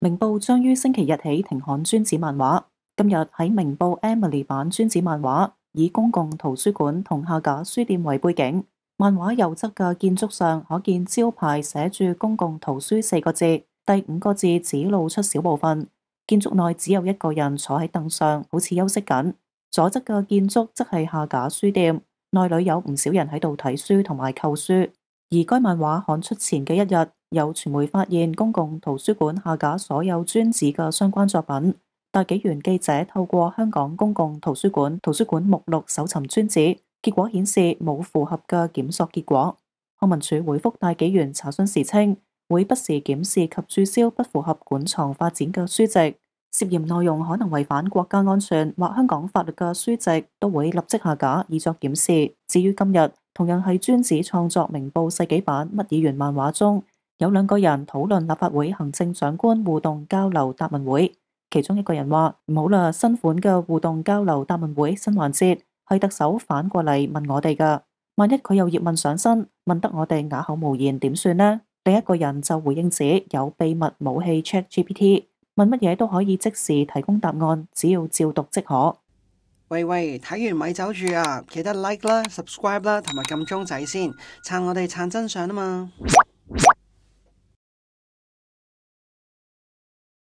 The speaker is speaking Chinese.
明报将于星期日起停刊专子漫画。今日喺明报 Emily 版专子漫画，以公共图书馆同下架书店为背景。漫画右侧嘅建筑上可见招牌写住“公共图书”四个字，第五个字只露出小部分。建筑内只有一个人坐喺凳上，好似休息紧。左侧嘅建筑则系下架书店，内里有唔少人喺度睇书同埋购书。而该漫画刊出前嘅一日。有传媒发现公共图书馆下架所有专子嘅相关作品，大纪元记者透过香港公共图书馆图书馆目录搜寻专子，结果显示冇符合嘅检索结果。康文署回复大纪元查询时称，会不时检视及注销不符合馆藏发展嘅书籍，涉嫌内容可能违反国家安全或香港法律嘅书籍都会立即下架以作检视。至于今日同样系专子创作《明报世纪版乜议员漫画》中。有两个人讨论立法会行政长官互动交流答问会，其中一个人话：，好啦，新款嘅互动交流答问会新环节系特首反过嚟问我哋噶。万一佢又叶问上身，问得我哋哑口无言，点算呢？另一个人就回应指有秘密武器 Chat GPT，问乜嘢都可以即时提供答案，只要照读即可。喂喂，睇完咪走住啊！记得 like 啦、subscribe 啦，同埋揿钟仔先，撑我哋撑真相啊！嘛。